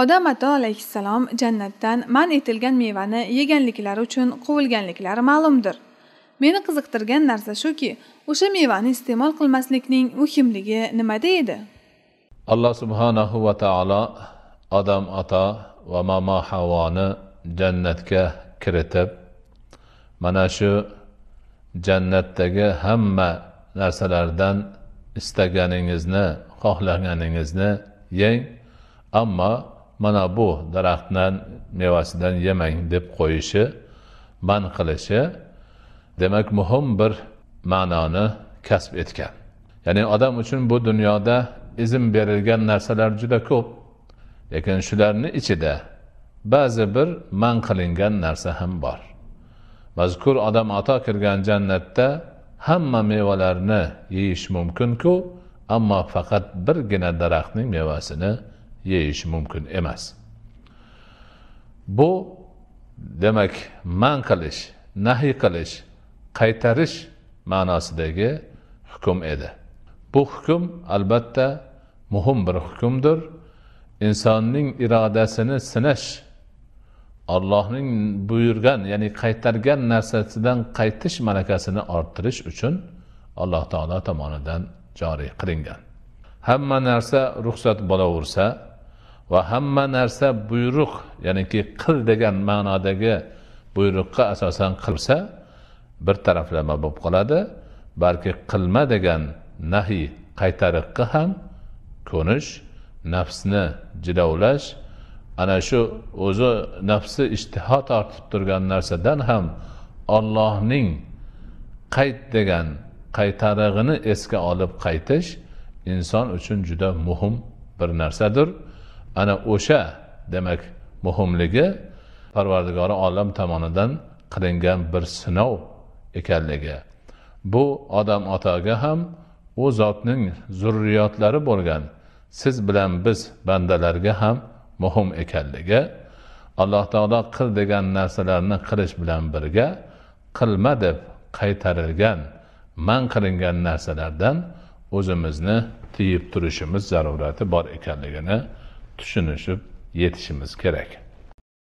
odam ato alayhissalom jannatdan man etilgan mevani yeganliklari uchun quvilganliklari ma'lumdir meni qiziqtirgan narsa shuki o'sha mevani iste'mol qilmaslikning muhimligi nimada edi alloh subhanahu va taolo odam ato va mamo havoni jannatga kiritib mana shu jannatdagi hamma narsalardan istaganingizni xohlaganingizni yeng ammo mana bu daraxtdan mevasidan yemang deb qo'yishi man qilishi demak muhim bir ma'noni kasb etgan ya'ni odam uchun bu dunyoda izn berilgan narsalar juda ko'p lekin shularni ichida ba'zi bir man qilingan narsa ham bor mazkur odam ato kirgan jannatda hamma mevalarni yeyish mumkinku ammo faqat birgina daraxtning mevasini yeyish mumkin emas bu demak man qilish nahiy qilish qaytarish ma'nosidagi hukm edi bu hukm albatta muhim bir hukmdir insonning irodasini sinash ollohning buyurgan ya'ni qaytargan narsasidan qaytish malakasini orttirish uchun alloh taolo tomonidan joriy qilingan hamma narsa ruxsat bo'laversa va hamma narsa buyruq ya'niki qil degan ma'nodagi buyruqqa asosan qilsa bir taraflama bo'lib qoladi balki qilma degan nahiy qaytariqqa ham ko'nish nafsni jilovlash ana shu o'zi nafsi ishtiho tortib turgan narsadan ham ollohning qayt degan qaytarig'ini esga olib qaytish inson uchun juda muhim bir narsadir ana o'sha demak muhimligi parvardigori olam tomonidan qilingan bir sinov ekanligi bu odam otaga ham u zotning zurriyotlari bo'lgan siz bilan biz bandalarga ham muhim ekanligi alloh taolo qil degan narsalarni qilish bilan birga qilma deb qaytarilgan man qilingan narsalardan o'zimizni tiyib turishimiz zarurati bor ekanligini tushunishib yetishimiz kerak